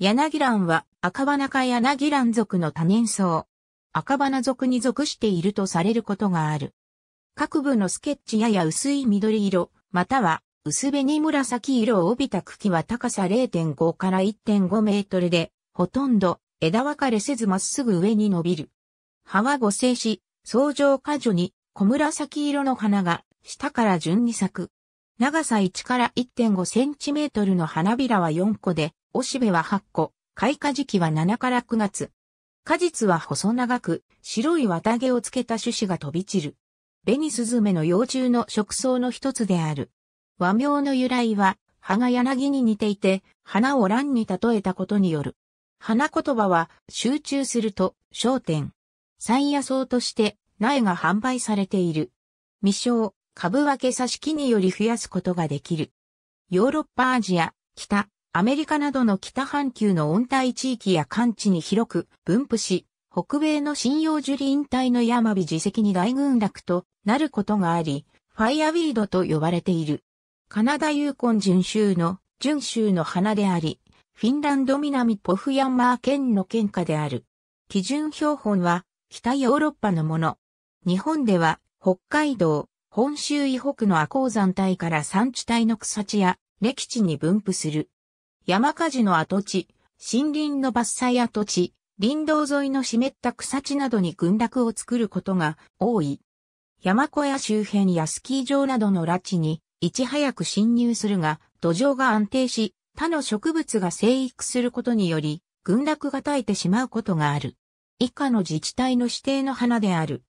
柳蘭は赤花科柳蘭属の多年草。赤花属に属しているとされることがある。各部のスケッチやや薄い緑色、または薄紅紫色を帯びた茎は高さ0.5から1.5メートルで、ほとんど枝分かれせずまっすぐ上に伸びる。葉は五生し、相乗果樹に小紫色の花が下から順に咲く。長さ1から1.5センチメートルの花びらは4個で、おしべは8個、開花時期は7から9月。果実は細長く、白い綿毛をつけた種子が飛び散る。ベニスズメの幼虫の食草の一つである。和名の由来は、葉が柳に似ていて、花を蘭に例えたことによる。花言葉は、集中すると、焦点。山野草として、苗が販売されている。未生、株分け挿し木により増やすことができる。ヨーロッパアジア、北、アメリカなどの北半球の温帯地域や寒地に広く分布し、北米の針葉樹林帯の山火自石に大群落となることがあり、ファイアウィードと呼ばれている。カナダユーコン準州の、準州の花であり、フィンランド南ポフヤンマー県の県下である。基準標本は、北ヨーロッパのもの。日本では、北海道、本州以北の阿鉱山帯から山地帯の草地や、歴地に分布する。山火事の跡地、森林の伐採跡地、林道沿いの湿った草地などに群落を作ることが多い。山小屋周辺やスキー場などの拉致にいち早く侵入するが、土壌が安定し、他の植物が生育することにより、群落が耐えてしまうことがある。以下の自治体の指定の花である。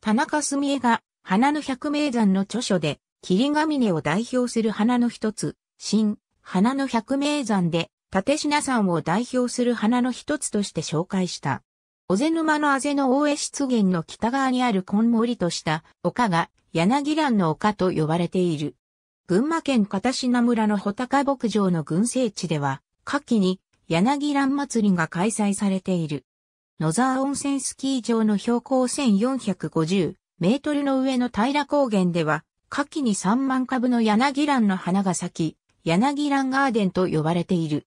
田中澄江が花の百名山の著書で、霧ヶ峰を代表する花の一つ、新、花の百名山で、立品山を代表する花の一つとして紹介した。小瀬沼のあぜの大江湿原の北側にあるこんもりとした丘が柳蘭の丘と呼ばれている。群馬県片品村の穂高牧場の群生地では、夏季に柳蘭祭りが開催されている。野沢温泉スキー場の標高1450メートルの上の平高原では、夏季に3万株の柳蘭の花が咲き、柳蘭ガーデンと呼ばれている。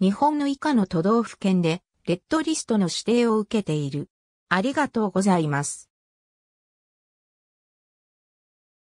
日本の以下の都道府県でレッドリストの指定を受けている。ありがとうございます。